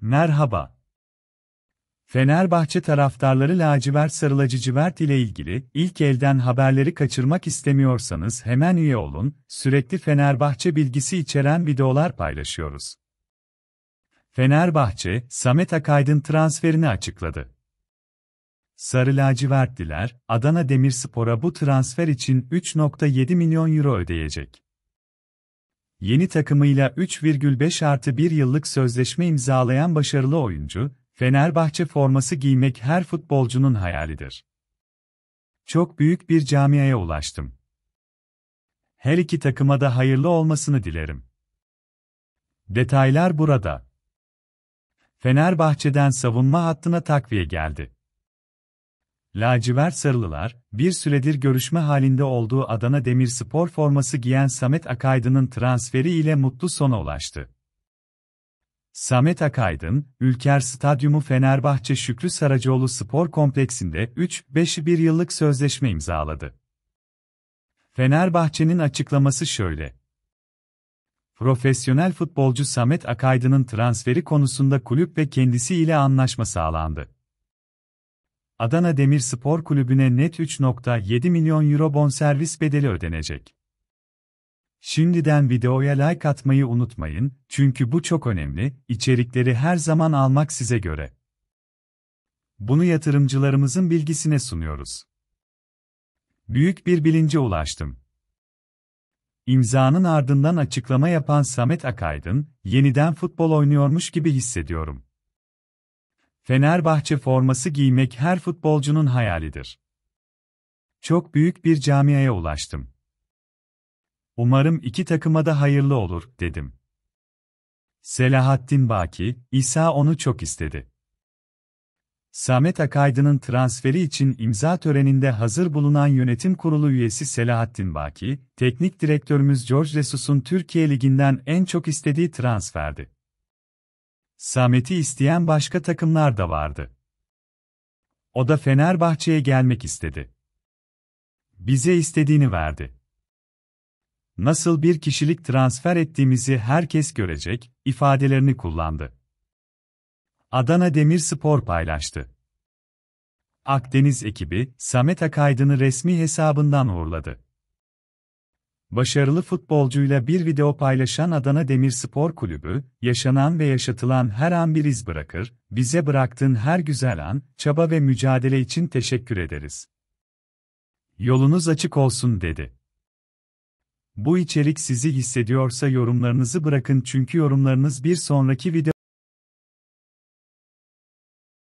Merhaba. Fenerbahçe taraftarları lacivert sarılacı civert ile ilgili ilk elden haberleri kaçırmak istemiyorsanız hemen üye olun, sürekli Fenerbahçe bilgisi içeren videolar paylaşıyoruz. Fenerbahçe, Samet Akaydın transferini açıkladı. Sarı lacivertliler, Adana Demirspor'a bu transfer için 3.7 milyon euro ödeyecek. Yeni takımıyla 3,5 artı 1 yıllık sözleşme imzalayan başarılı oyuncu, Fenerbahçe forması giymek her futbolcunun hayalidir. Çok büyük bir camiaya ulaştım. Her iki takıma da hayırlı olmasını dilerim. Detaylar burada. Fenerbahçe'den savunma hattına takviye geldi. Lacivert Sarılılar, bir süredir görüşme halinde olduğu Adana Demirspor forması giyen Samet Akaydın'ın transferi ile mutlu sona ulaştı. Samet Akaydın, Ülker Stadyumu Fenerbahçe Şükrü Saracoğlu Spor Kompleksinde 3-5 bir yıllık sözleşme imzaladı. Fenerbahçe'nin açıklaması şöyle. Profesyonel futbolcu Samet Akaydın'ın transferi konusunda kulüp ve kendisi ile anlaşma sağlandı. Adana Demirspor Kulübü'ne net 3.7 milyon euro bonservis bedeli ödenecek. Şimdiden videoya like atmayı unutmayın, çünkü bu çok önemli, içerikleri her zaman almak size göre. Bunu yatırımcılarımızın bilgisine sunuyoruz. Büyük bir bilince ulaştım. İmzanın ardından açıklama yapan Samet Akaydın, yeniden futbol oynuyormuş gibi hissediyorum. Fenerbahçe forması giymek her futbolcunun hayalidir. Çok büyük bir camiaya ulaştım. Umarım iki takıma da hayırlı olur, dedim. Selahattin Baki, İsa onu çok istedi. Samet Akaydın'ın transferi için imza töreninde hazır bulunan yönetim kurulu üyesi Selahattin Baki, teknik direktörümüz George Resus'un Türkiye Ligi'nden en çok istediği transferdi. Samet'i isteyen başka takımlar da vardı. O da Fenerbahçe'ye gelmek istedi. Bize istediğini verdi. Nasıl bir kişilik transfer ettiğimizi herkes görecek ifadelerini kullandı. Adana Demirspor paylaştı. Akdeniz ekibi Samet Akaydın'ı resmi hesabından uğurladı. Başarılı futbolcuyla bir video paylaşan Adana Demirspor Kulübü, yaşanan ve yaşatılan her an bir iz bırakır, bize bıraktığın her güzel an, çaba ve mücadele için teşekkür ederiz. Yolunuz açık olsun dedi. Bu içerik sizi hissediyorsa yorumlarınızı bırakın çünkü yorumlarınız bir sonraki video